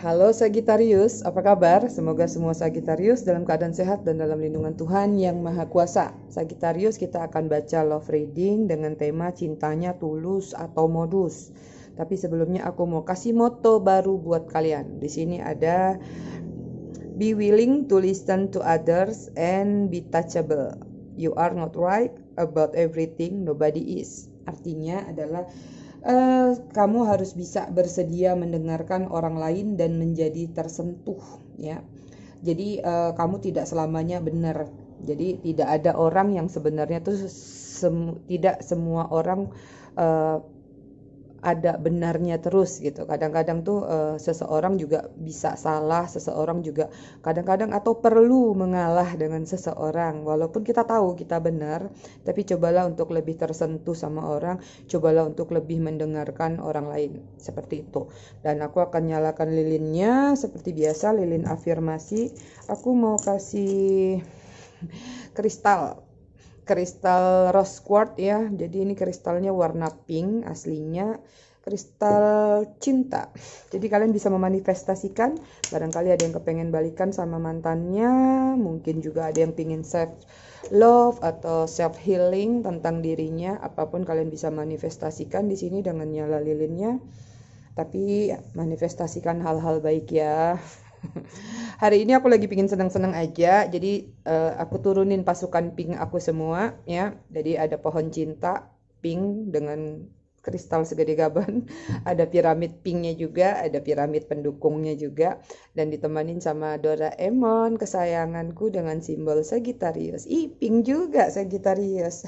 Halo Sagittarius, apa kabar? Semoga semua Sagittarius dalam keadaan sehat dan dalam lindungan Tuhan yang Maha Kuasa. Sagittarius kita akan baca love reading dengan tema cintanya tulus atau modus. Tapi sebelumnya aku mau kasih moto baru buat kalian. Di sini ada be willing to listen to others and be touchable. You are not right about everything, nobody is. Artinya adalah Eh, kamu harus bisa bersedia mendengarkan orang lain dan menjadi tersentuh ya jadi uh, kamu tidak selamanya benar jadi tidak ada orang yang sebenarnya tuh sem tidak semua orang uh, ada benarnya terus gitu. Kadang-kadang tuh uh, seseorang juga bisa salah, seseorang juga kadang-kadang atau perlu mengalah dengan seseorang. Walaupun kita tahu kita benar, tapi cobalah untuk lebih tersentuh sama orang, cobalah untuk lebih mendengarkan orang lain. Seperti itu. Dan aku akan nyalakan lilinnya seperti biasa lilin afirmasi. Aku mau kasih kristal kristal rose quartz ya. Jadi ini kristalnya warna pink aslinya kristal cinta. Jadi kalian bisa memanifestasikan barangkali ada yang kepengen balikan sama mantannya, mungkin juga ada yang pingin self love atau self healing tentang dirinya, apapun kalian bisa manifestasikan di sini dengan nyala lilinnya. Tapi manifestasikan hal-hal baik ya. Hari ini aku lagi pingin seneng-seneng aja, jadi uh, aku turunin pasukan pink aku semua ya. Jadi ada pohon cinta pink dengan kristal segede gaban, ada piramid pinknya juga, ada piramid pendukungnya juga, dan ditemanin sama Doraemon kesayanganku dengan simbol Sagittarius. Ih, pink juga Sagittarius.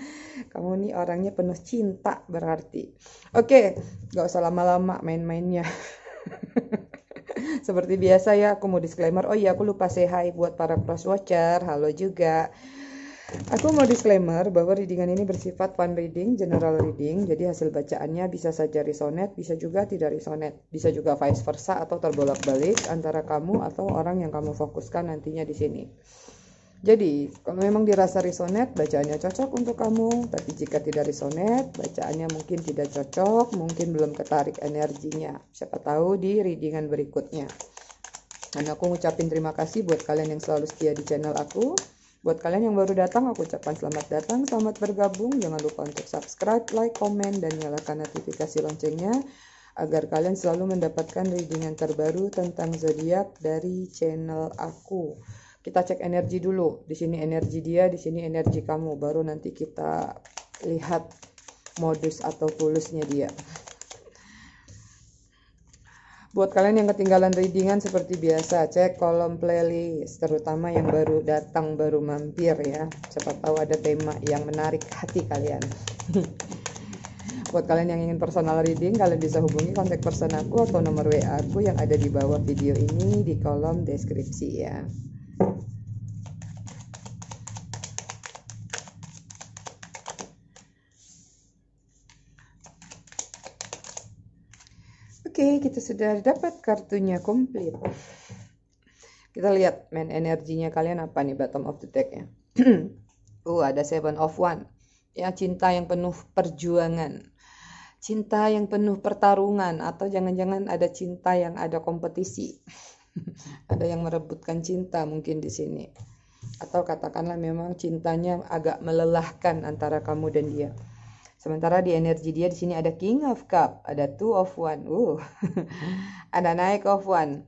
Kamu nih orangnya penuh cinta berarti. Oke, okay, gak usah lama-lama main-mainnya. Seperti biasa ya, aku mau disclaimer. Oh iya, aku lupa say hi buat para cross watcher. Halo juga. Aku mau disclaimer bahwa readingan ini bersifat fun reading, general reading, jadi hasil bacaannya bisa saja resonate, bisa juga tidak resonate, bisa juga vice versa atau terbolak-balik antara kamu atau orang yang kamu fokuskan nantinya di sini. Jadi, kalau memang dirasa risonet, bacaannya cocok untuk kamu, tapi jika tidak risonet, bacaannya mungkin tidak cocok, mungkin belum ketarik energinya. Siapa tahu di readingan berikutnya. Dan aku ngucapin terima kasih buat kalian yang selalu setia di channel aku. Buat kalian yang baru datang, aku ucapkan selamat datang, selamat bergabung. Jangan lupa untuk subscribe, like, komen, dan nyalakan notifikasi loncengnya agar kalian selalu mendapatkan readingan terbaru tentang zodiak dari channel aku kita cek energi dulu. Di sini energi dia, di sini energi kamu. Baru nanti kita lihat modus atau fulusnya dia. Buat kalian yang ketinggalan readingan seperti biasa, cek kolom playlist, terutama yang baru datang, baru mampir ya. Siapa tahu ada tema yang menarik hati kalian. Buat kalian yang ingin personal reading, kalian bisa hubungi kontak person aku atau nomor WA aku yang ada di bawah video ini di kolom deskripsi ya. Oke, kita sudah dapat kartunya komplit. Kita lihat main energinya kalian apa nih bottom of the deck-nya. oh, ada seven of one. Ya, cinta yang penuh perjuangan. Cinta yang penuh pertarungan atau jangan-jangan ada cinta yang ada kompetisi. ada yang merebutkan cinta mungkin di sini. Atau katakanlah memang cintanya agak melelahkan antara kamu dan dia. Sementara di energi dia di sini ada King of Cup, ada Two of One, uh, ada Naik of One.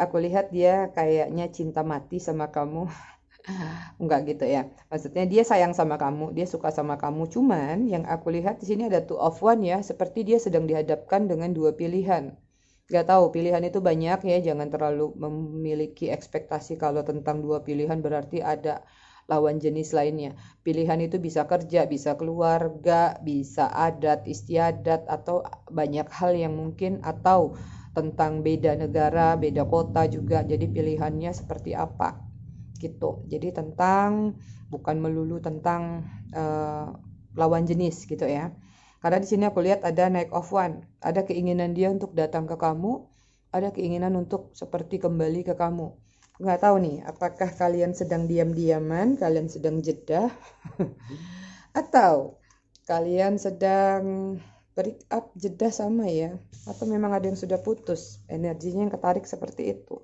Aku lihat dia kayaknya cinta mati sama kamu. Enggak gitu ya. Maksudnya dia sayang sama kamu, dia suka sama kamu. Cuman yang aku lihat di sini ada Two of One ya, seperti dia sedang dihadapkan dengan dua pilihan. Gak tahu pilihan itu banyak ya, jangan terlalu memiliki ekspektasi kalau tentang dua pilihan berarti ada lawan jenis lainnya. Pilihan itu bisa kerja, bisa keluarga, bisa adat, istiadat, atau banyak hal yang mungkin atau tentang beda negara, beda kota juga. Jadi pilihannya seperti apa gitu. Jadi tentang bukan melulu tentang uh, lawan jenis gitu ya. Karena di sini aku lihat ada naik off one, ada keinginan dia untuk datang ke kamu, ada keinginan untuk seperti kembali ke kamu nggak tahu nih apakah kalian sedang diam-diaman kalian sedang jeda atau kalian sedang break up jeda sama ya atau memang ada yang sudah putus energinya yang ketarik seperti itu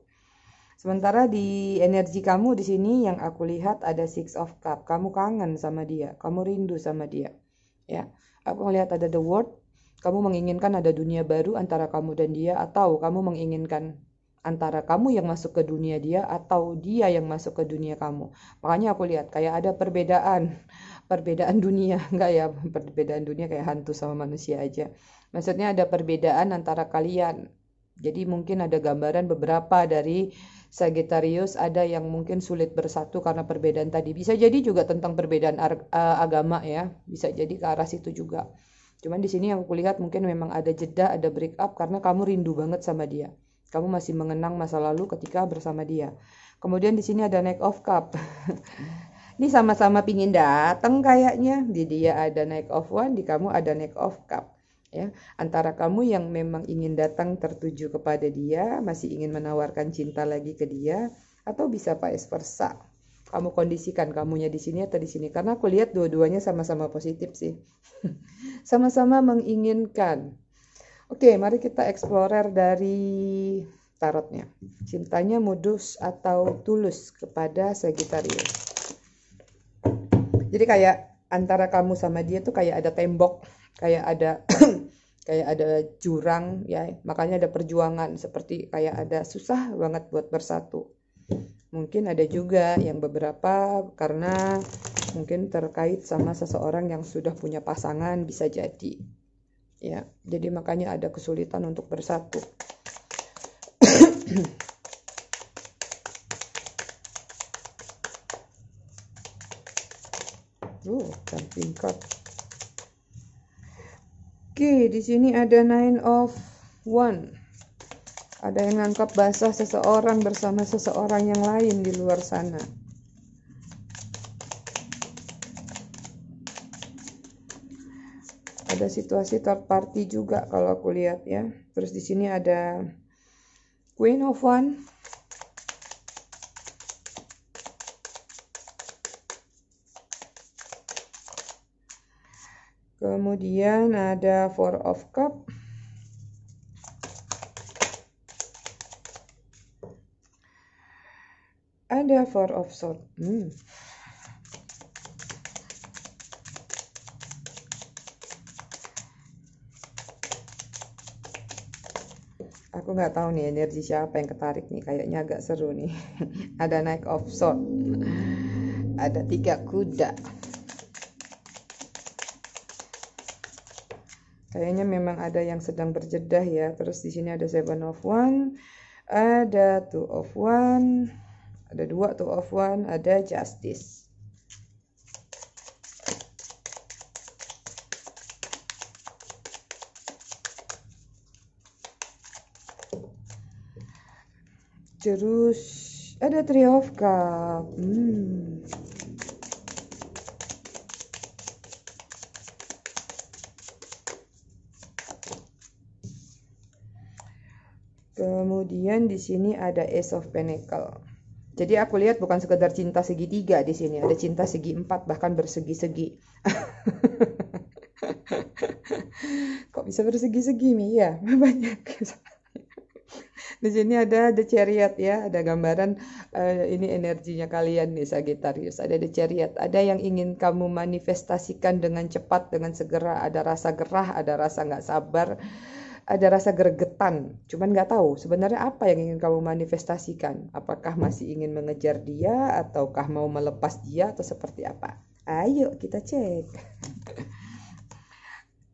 sementara di energi kamu di sini yang aku lihat ada six of cup kamu kangen sama dia kamu rindu sama dia ya aku melihat ada the world kamu menginginkan ada dunia baru antara kamu dan dia atau kamu menginginkan antara kamu yang masuk ke dunia dia atau dia yang masuk ke dunia kamu. Makanya aku lihat kayak ada perbedaan, perbedaan dunia, enggak ya, perbedaan dunia kayak hantu sama manusia aja. Maksudnya ada perbedaan antara kalian. Jadi mungkin ada gambaran beberapa dari Sagittarius ada yang mungkin sulit bersatu karena perbedaan tadi. Bisa jadi juga tentang perbedaan agama ya, bisa jadi ke arah situ juga. Cuman di sini yang aku lihat mungkin memang ada jeda, ada break up karena kamu rindu banget sama dia kamu masih mengenang masa lalu ketika bersama dia. Kemudian di sini ada naik of cup. Ini sama-sama pingin datang kayaknya. Di dia ada naik of one, di kamu ada naik of cup. Ya, antara kamu yang memang ingin datang tertuju kepada dia, masih ingin menawarkan cinta lagi ke dia, atau bisa vice versa. Kamu kondisikan kamunya di sini atau di sini, karena aku lihat dua-duanya sama-sama positif sih, sama-sama menginginkan Oke, mari kita eksplorer dari tarotnya. Cintanya modus atau tulus kepada Sagittarius. Jadi kayak antara kamu sama dia tuh kayak ada tembok, kayak ada kayak ada jurang ya. Makanya ada perjuangan seperti kayak ada susah banget buat bersatu. Mungkin ada juga yang beberapa karena mungkin terkait sama seseorang yang sudah punya pasangan bisa jadi ya jadi makanya ada kesulitan untuk bersatu tingkat. oke di sini ada nine of one ada yang nangkap basah seseorang bersama seseorang yang lain di luar sana ada situasi third party juga kalau aku lihat ya terus di sini ada Queen of One kemudian ada Four of Cup ada Four of Swords. hmm. nggak tahu nih energi siapa yang ketarik nih kayaknya agak seru nih ada naik sword ada tiga kuda kayaknya memang ada yang sedang berjedah ya terus di sini ada seven of one ada two of one ada dua two of one ada justice Terus ada Three of Cup. Hmm. Kemudian di sini ada Ace of Pentacle. Jadi aku lihat bukan sekedar cinta segitiga di sini, ada cinta segi empat bahkan bersegi-segi. Kok bisa bersegi-segi nih ya? Banyak. Di sini ada The Chariot ya, ada gambaran uh, ini energinya kalian nih Sagittarius. Ada The Chariot, ada yang ingin kamu manifestasikan dengan cepat, dengan segera. Ada rasa gerah, ada rasa nggak sabar, ada rasa gergetan Cuman nggak tahu sebenarnya apa yang ingin kamu manifestasikan. Apakah masih ingin mengejar dia, ataukah mau melepas dia, atau seperti apa? Ayo kita cek.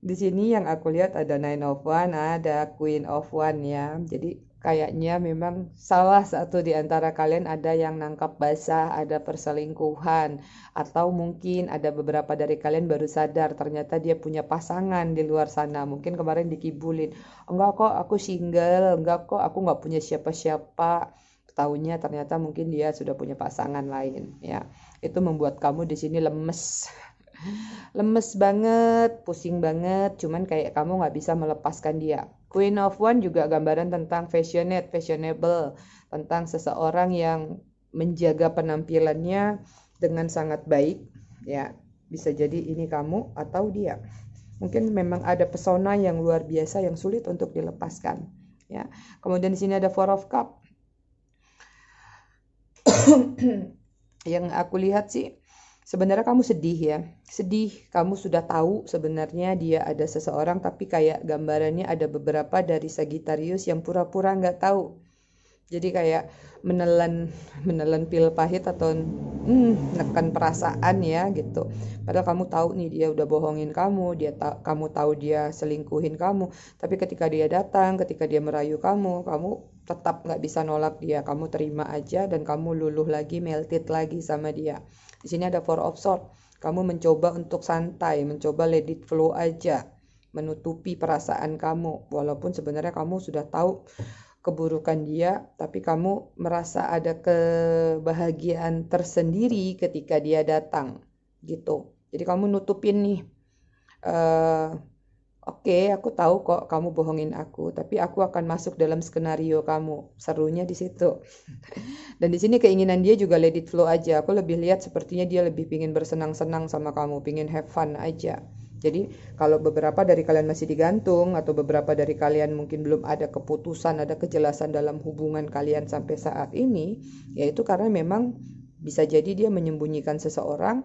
Di sini yang aku lihat ada Nine of One, ada Queen of One ya. Jadi kayaknya memang salah satu di antara kalian ada yang nangkap basah, ada perselingkuhan, atau mungkin ada beberapa dari kalian baru sadar ternyata dia punya pasangan di luar sana. Mungkin kemarin dikibulin, enggak kok aku single, enggak kok aku nggak punya siapa-siapa. Tahunya ternyata mungkin dia sudah punya pasangan lain. Ya, itu membuat kamu di sini lemes lemes banget, pusing banget, cuman kayak kamu nggak bisa melepaskan dia Queen of One juga gambaran tentang fashionate, fashionable, tentang seseorang yang menjaga penampilannya dengan sangat baik, ya. Bisa jadi ini kamu atau dia. Mungkin memang ada pesona yang luar biasa yang sulit untuk dilepaskan, ya. Kemudian di sini ada Four of Cup. yang aku lihat sih sebenarnya kamu sedih ya sedih kamu sudah tahu sebenarnya dia ada seseorang tapi kayak gambarannya ada beberapa dari Sagittarius yang pura-pura nggak tahu jadi kayak menelan menelan pil pahit atau hmm, neken perasaan ya gitu padahal kamu tahu nih dia udah bohongin kamu dia ta kamu tahu dia selingkuhin kamu tapi ketika dia datang ketika dia merayu kamu kamu tetap nggak bisa nolak dia kamu terima aja dan kamu luluh lagi melted lagi sama dia di sini ada for option. Kamu mencoba untuk santai, mencoba let it flow aja, menutupi perasaan kamu. Walaupun sebenarnya kamu sudah tahu keburukan dia, tapi kamu merasa ada kebahagiaan tersendiri ketika dia datang, gitu. Jadi kamu nutupin nih. Uh, Oke, okay, aku tahu kok kamu bohongin aku, tapi aku akan masuk dalam skenario kamu. Serunya di situ. Dan di sini keinginan dia juga let flow aja. Aku lebih lihat sepertinya dia lebih pingin bersenang-senang sama kamu, pingin have fun aja. Jadi kalau beberapa dari kalian masih digantung atau beberapa dari kalian mungkin belum ada keputusan, ada kejelasan dalam hubungan kalian sampai saat ini, yaitu karena memang bisa jadi dia menyembunyikan seseorang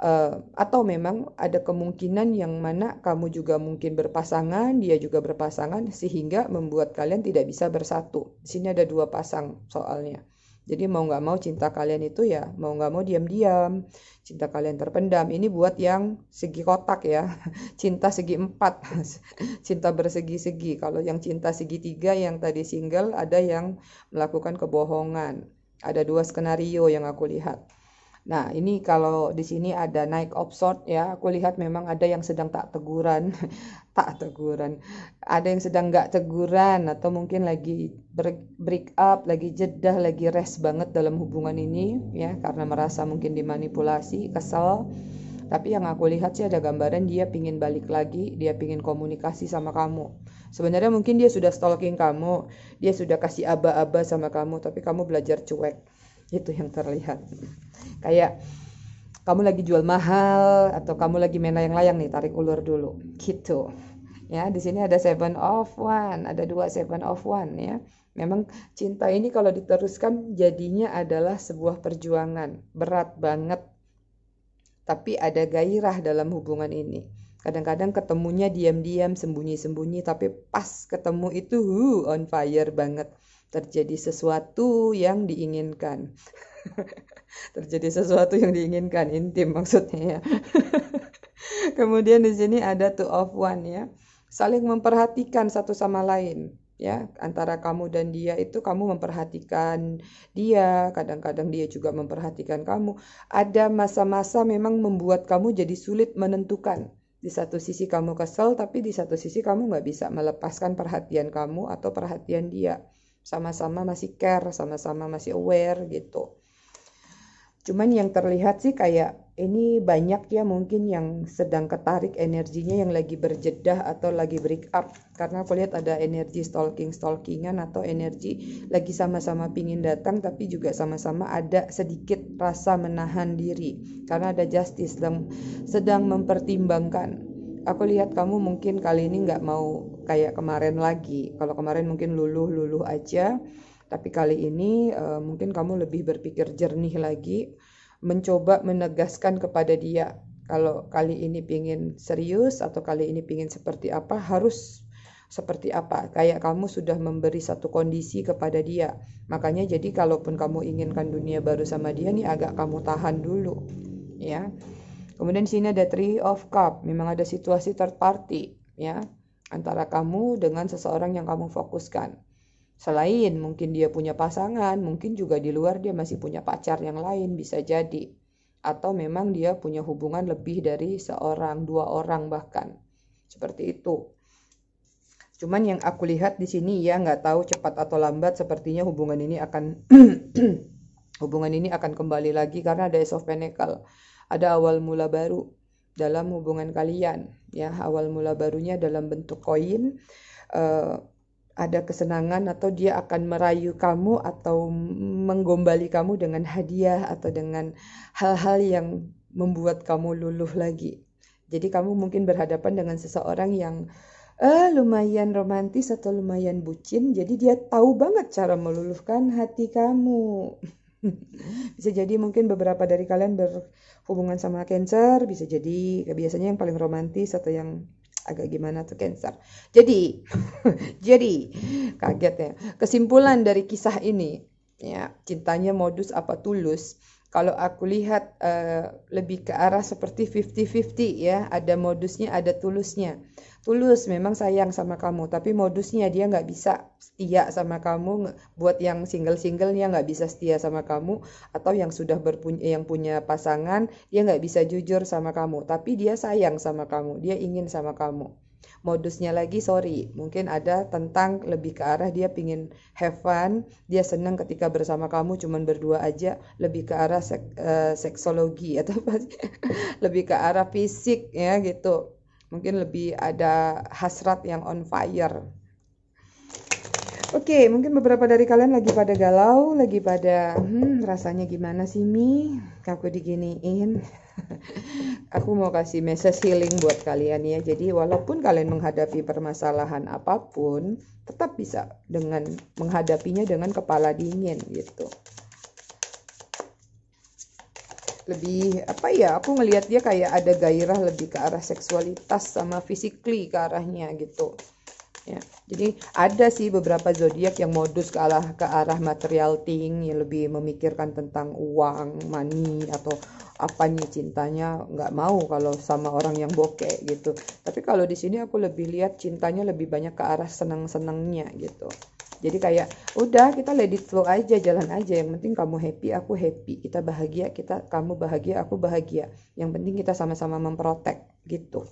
Eh, atau memang ada kemungkinan yang mana kamu juga mungkin berpasangan, dia juga berpasangan sehingga membuat kalian tidak bisa bersatu. Di sini ada dua pasang soalnya. Jadi mau nggak mau cinta kalian itu ya mau nggak mau diam-diam, cinta kalian terpendam. Ini buat yang segi kotak ya, cinta segi empat, cinta bersegi-segi. Kalau yang cinta segi tiga yang tadi single ada yang melakukan kebohongan. Ada dua skenario yang aku lihat. Nah, ini kalau di sini ada naik offshore ya, aku lihat memang ada yang sedang tak teguran, tak teguran. Ada yang sedang nggak teguran atau mungkin lagi break, break up, lagi jedah, lagi rest banget dalam hubungan ini ya karena merasa mungkin dimanipulasi, kesel. Tapi yang aku lihat sih ada gambaran dia pingin balik lagi, dia pingin komunikasi sama kamu. Sebenarnya mungkin dia sudah stalking kamu, dia sudah kasih aba-aba sama kamu, tapi kamu belajar cuek itu yang terlihat kayak kamu lagi jual mahal atau kamu lagi main layang-layang nih tarik ulur dulu gitu ya di sini ada seven of one ada dua seven of one ya memang cinta ini kalau diteruskan jadinya adalah sebuah perjuangan berat banget tapi ada gairah dalam hubungan ini kadang-kadang ketemunya diam-diam sembunyi-sembunyi tapi pas ketemu itu hu on fire banget terjadi sesuatu yang diinginkan. terjadi sesuatu yang diinginkan, intim maksudnya ya. Kemudian di sini ada two of one ya. Saling memperhatikan satu sama lain ya antara kamu dan dia itu kamu memperhatikan dia kadang-kadang dia juga memperhatikan kamu ada masa-masa memang membuat kamu jadi sulit menentukan di satu sisi kamu kesel tapi di satu sisi kamu nggak bisa melepaskan perhatian kamu atau perhatian dia sama-sama masih care, sama-sama masih aware gitu. Cuman yang terlihat sih kayak ini banyak ya mungkin yang sedang ketarik energinya yang lagi berjedah atau lagi break up karena aku lihat ada energi stalking stalkingan atau energi lagi sama-sama pingin datang tapi juga sama-sama ada sedikit rasa menahan diri karena ada justice sedang sedang mempertimbangkan aku lihat kamu mungkin kali ini nggak mau kayak kemarin lagi. Kalau kemarin mungkin luluh-luluh aja, tapi kali ini uh, mungkin kamu lebih berpikir jernih lagi, mencoba menegaskan kepada dia kalau kali ini pingin serius atau kali ini pingin seperti apa harus seperti apa kayak kamu sudah memberi satu kondisi kepada dia makanya jadi kalaupun kamu inginkan dunia baru sama dia nih agak kamu tahan dulu ya kemudian sini ada three of cup memang ada situasi third party ya antara kamu dengan seseorang yang kamu fokuskan. Selain mungkin dia punya pasangan, mungkin juga di luar dia masih punya pacar yang lain, bisa jadi. Atau memang dia punya hubungan lebih dari seorang, dua orang bahkan. Seperti itu. Cuman yang aku lihat di sini ya nggak tahu cepat atau lambat sepertinya hubungan ini akan hubungan ini akan kembali lagi karena ada Ace of Pentacle. Ada awal mula baru dalam hubungan kalian ya awal mula barunya dalam bentuk koin uh, ada kesenangan atau dia akan merayu kamu atau menggombali kamu dengan hadiah atau dengan hal-hal yang membuat kamu luluh lagi. Jadi kamu mungkin berhadapan dengan seseorang yang eh, lumayan romantis atau lumayan bucin, jadi dia tahu banget cara meluluhkan hati kamu. bisa jadi mungkin beberapa dari kalian berhubungan sama Cancer, bisa jadi biasanya yang paling romantis atau yang agak gimana tuh Cancer. Jadi, jadi kaget ya. Kesimpulan dari kisah ini, ya cintanya modus apa tulus? Kalau aku lihat uh, lebih ke arah seperti 50-50 ya, ada modusnya, ada tulusnya tulus memang sayang sama kamu tapi modusnya dia nggak bisa setia sama kamu buat yang single single dia nggak bisa setia sama kamu atau yang sudah berpunya yang punya pasangan dia nggak bisa jujur sama kamu tapi dia sayang sama kamu dia ingin sama kamu modusnya lagi sorry mungkin ada tentang lebih ke arah dia pingin have fun dia senang ketika bersama kamu cuman berdua aja lebih ke arah sek, uh, seksologi atau apa lebih ke arah fisik ya gitu mungkin lebih ada hasrat yang on fire. Oke, okay, mungkin beberapa dari kalian lagi pada galau, lagi pada hmm, rasanya gimana sih Mi? Aku diginiin. Aku mau kasih message healing buat kalian ya. Jadi walaupun kalian menghadapi permasalahan apapun, tetap bisa dengan menghadapinya dengan kepala dingin gitu lebih apa ya aku ngelihat dia kayak ada gairah lebih ke arah seksualitas sama fisikly ke arahnya gitu ya jadi ada sih beberapa zodiak yang modus ke arah ke arah material thing yang lebih memikirkan tentang uang money atau apa nih cintanya nggak mau kalau sama orang yang bokeh gitu tapi kalau di sini aku lebih lihat cintanya lebih banyak ke arah senang senangnya gitu jadi kayak udah kita let it flow aja jalan aja yang penting kamu happy aku happy kita bahagia kita kamu bahagia aku bahagia yang penting kita sama-sama memprotek gitu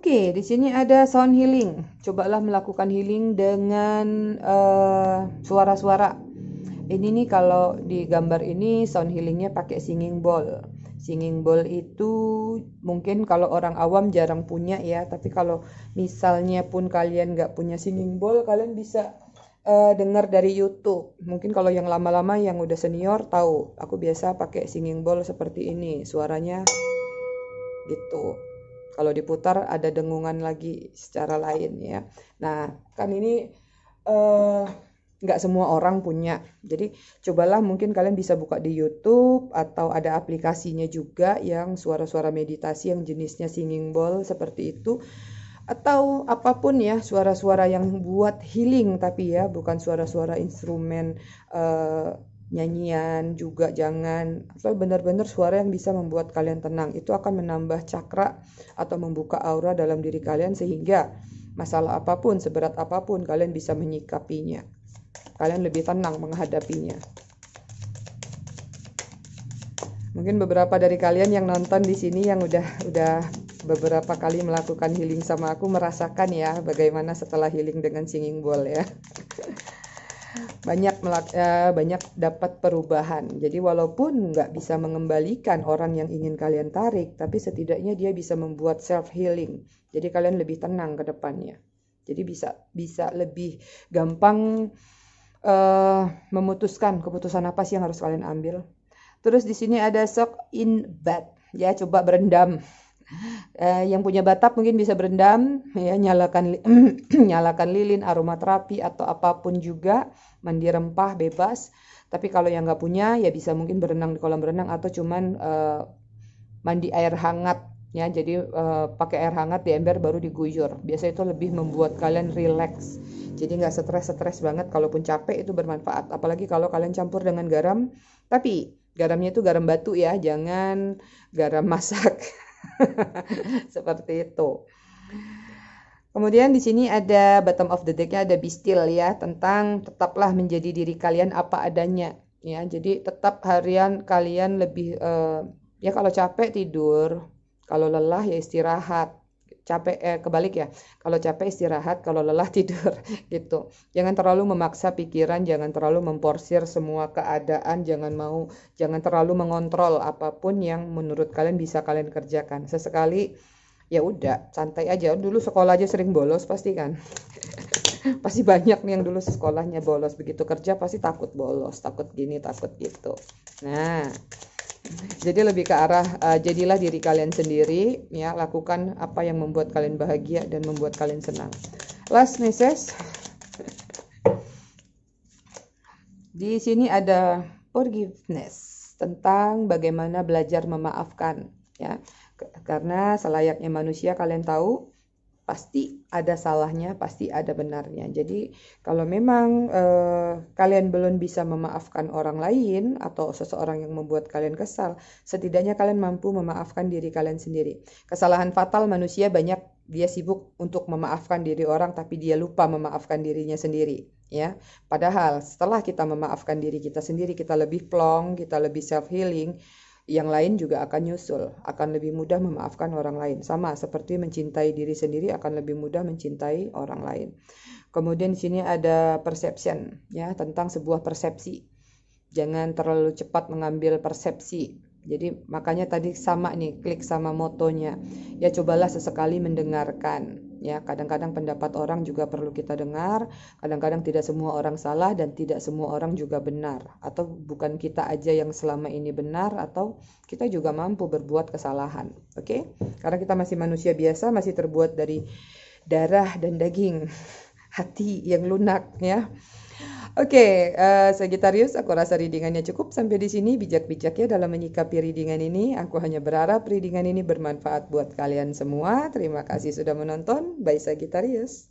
Oke, okay, di sini ada sound healing. Cobalah melakukan healing dengan eh, suara-suara. Uh, ini nih kalau di gambar ini sound healingnya pakai singing bowl singing bowl itu mungkin kalau orang awam jarang punya ya tapi kalau misalnya pun kalian nggak punya singing bowl kalian bisa uh, dengar dari YouTube mungkin kalau yang lama-lama yang udah senior tahu aku biasa pakai singing bowl seperti ini suaranya gitu kalau diputar ada dengungan lagi secara lain ya nah kan ini uh, nggak semua orang punya. Jadi cobalah mungkin kalian bisa buka di YouTube atau ada aplikasinya juga yang suara-suara meditasi yang jenisnya singing bowl seperti itu atau apapun ya suara-suara yang buat healing tapi ya bukan suara-suara instrumen uh, nyanyian juga jangan atau benar-benar suara yang bisa membuat kalian tenang itu akan menambah cakra atau membuka aura dalam diri kalian sehingga masalah apapun seberat apapun kalian bisa menyikapinya kalian lebih tenang menghadapinya. Mungkin beberapa dari kalian yang nonton di sini yang udah udah beberapa kali melakukan healing sama aku merasakan ya bagaimana setelah healing dengan singing bowl ya. banyak melak, eh, banyak dapat perubahan. Jadi walaupun nggak bisa mengembalikan orang yang ingin kalian tarik, tapi setidaknya dia bisa membuat self healing. Jadi kalian lebih tenang ke depannya. Jadi bisa bisa lebih gampang uh, memutuskan keputusan apa sih yang harus kalian ambil. Terus di sini ada sok in bed, ya coba berendam. Uh, yang punya batap mungkin bisa berendam, ya nyalakan nyalakan lilin, aromaterapi atau apapun juga, mandi rempah bebas. Tapi kalau yang nggak punya ya bisa mungkin berenang di kolam renang atau cuman uh, mandi air hangat ya jadi uh, pakai air hangat di ember baru diguyur biasanya itu lebih membuat kalian relax jadi nggak stres-stres banget kalaupun capek itu bermanfaat apalagi kalau kalian campur dengan garam tapi garamnya itu garam batu ya jangan garam masak seperti itu Kemudian di sini ada bottom of the decknya ada bistil ya tentang tetaplah menjadi diri kalian apa adanya ya. Jadi tetap harian kalian lebih uh, ya kalau capek tidur, kalau lelah ya istirahat. Capek eh, kebalik ya. Kalau capek istirahat, kalau lelah tidur gitu. Jangan terlalu memaksa pikiran, jangan terlalu memporsir semua keadaan, jangan mau jangan terlalu mengontrol apapun yang menurut kalian bisa kalian kerjakan. Sesekali ya udah santai aja. Dulu sekolah aja sering bolos pasti kan pasti banyak nih yang dulu sekolahnya bolos begitu kerja pasti takut bolos takut gini takut gitu nah jadi lebih ke arah uh, jadilah diri kalian sendiri ya, lakukan apa yang membuat kalian bahagia dan membuat kalian senang. Last message. Di sini ada forgiveness tentang bagaimana belajar memaafkan ya. Karena selayaknya manusia kalian tahu pasti ada salahnya, pasti ada benarnya. Jadi kalau memang eh, kalian belum bisa memaafkan orang lain atau seseorang yang membuat kalian kesal, setidaknya kalian mampu memaafkan diri kalian sendiri. Kesalahan fatal manusia banyak dia sibuk untuk memaafkan diri orang tapi dia lupa memaafkan dirinya sendiri, ya. Padahal setelah kita memaafkan diri kita sendiri, kita lebih plong, kita lebih self healing yang lain juga akan nyusul, akan lebih mudah memaafkan orang lain. Sama seperti mencintai diri sendiri akan lebih mudah mencintai orang lain. Kemudian di sini ada perception ya tentang sebuah persepsi. Jangan terlalu cepat mengambil persepsi. Jadi makanya tadi sama nih klik sama motonya. Ya cobalah sesekali mendengarkan ya kadang-kadang pendapat orang juga perlu kita dengar kadang-kadang tidak semua orang salah dan tidak semua orang juga benar atau bukan kita aja yang selama ini benar atau kita juga mampu berbuat kesalahan oke okay? karena kita masih manusia biasa masih terbuat dari darah dan daging hati yang lunak ya Oke, okay, uh, eh, Sagittarius, aku rasa readingannya cukup sampai di sini. bijak bijak ya dalam menyikapi readingan ini. Aku hanya berharap readingan ini bermanfaat buat kalian semua. Terima kasih sudah menonton. Bye Sagittarius.